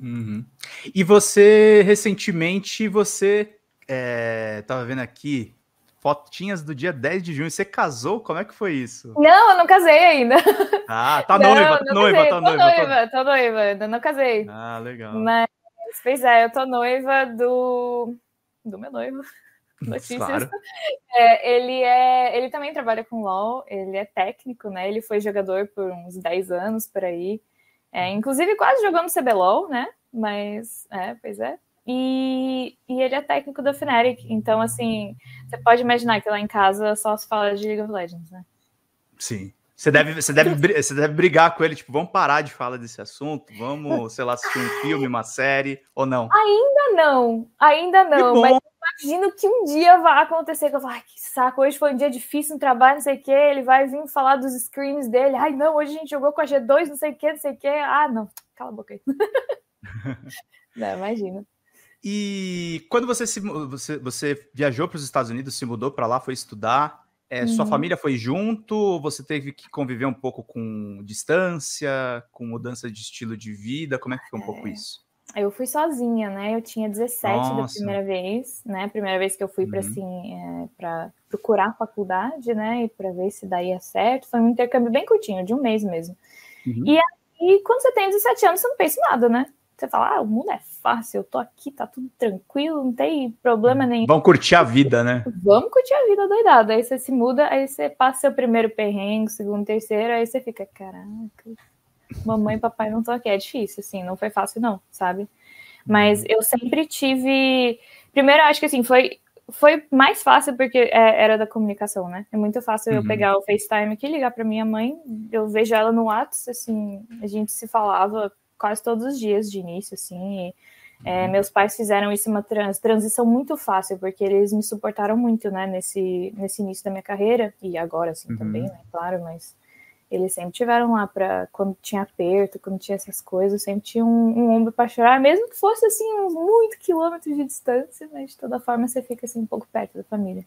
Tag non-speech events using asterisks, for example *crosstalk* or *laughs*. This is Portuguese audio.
Uhum. E você, recentemente, você é, tava vendo aqui fotinhas do dia 10 de junho. Você casou? Como é que foi isso? Não, eu não casei ainda. *laughs* Ah, tá não, noiva, não tá noiva, tá noiva. Tô noiva, tô... tô noiva, ainda não casei. Ah, legal. Mas, pois é, eu tô noiva do, do meu noivo. *laughs* Notícias. Claro. É, ele é, ele também trabalha com LOL, ele é técnico, né? Ele foi jogador por uns 10 anos por aí. É, inclusive quase jogando CBLOL, né? Mas, é, pois é. E, e ele é técnico da Fnatic, então, assim, você pode imaginar que lá em casa só se fala de League of Legends, né? Sim. Você deve, você deve, você deve brigar com ele, tipo, vamos parar de falar desse assunto, vamos, sei lá, assistir um filme, uma série, ou não? Ainda não, ainda não, mas imagino que um dia vai acontecer que eu falo, ai, que saco, hoje foi um dia difícil no um trabalho, não sei o que, ele vai vir falar dos screens dele, ai não, hoje a gente jogou com a G2, não sei o que, não sei o que, ah não, cala a boca aí. *laughs* não, imagina. E quando você, se, você, você viajou para os Estados Unidos, se mudou para lá, foi estudar, é, uhum. sua família foi junto? Você teve que conviver um pouco com distância, com mudança de estilo de vida? Como é que foi um é... pouco isso? eu fui sozinha, né? Eu tinha 17 Nossa. da primeira vez, né? Primeira vez que eu fui uhum. para assim, é, para procurar a faculdade, né? E para ver se daria certo. Foi um intercâmbio bem curtinho, de um mês mesmo. Uhum. E aí, quando você tem 17 anos, você não pensa em nada, né? Você fala, ah, o mundo é fácil, eu tô aqui, tá tudo tranquilo, não tem problema uhum. nenhum. Vamos curtir a vida, né? Vamos curtir a vida doidada. Aí você se muda, aí você passa seu primeiro perrengue, segundo, terceiro, aí você fica, caraca, mamãe e papai não estão aqui. É difícil, assim, não foi fácil, não, sabe? Mas uhum. eu sempre tive. Primeiro, acho que assim, foi, foi mais fácil porque é, era da comunicação, né? É muito fácil uhum. eu pegar o FaceTime aqui, ligar para minha mãe, eu vejo ela no Whats, assim, a gente se falava quase todos os dias de início, assim. E, é, uhum. meus pais fizeram isso uma trans, transição muito fácil, porque eles me suportaram muito, né, nesse, nesse início da minha carreira, e agora, assim, uhum. também, né, claro, mas eles sempre tiveram lá para quando tinha aperto, quando tinha essas coisas, sempre tinha um, um ombro para chorar, mesmo que fosse assim uns muitos quilômetros de distância, mas de toda forma você fica assim um pouco perto da família.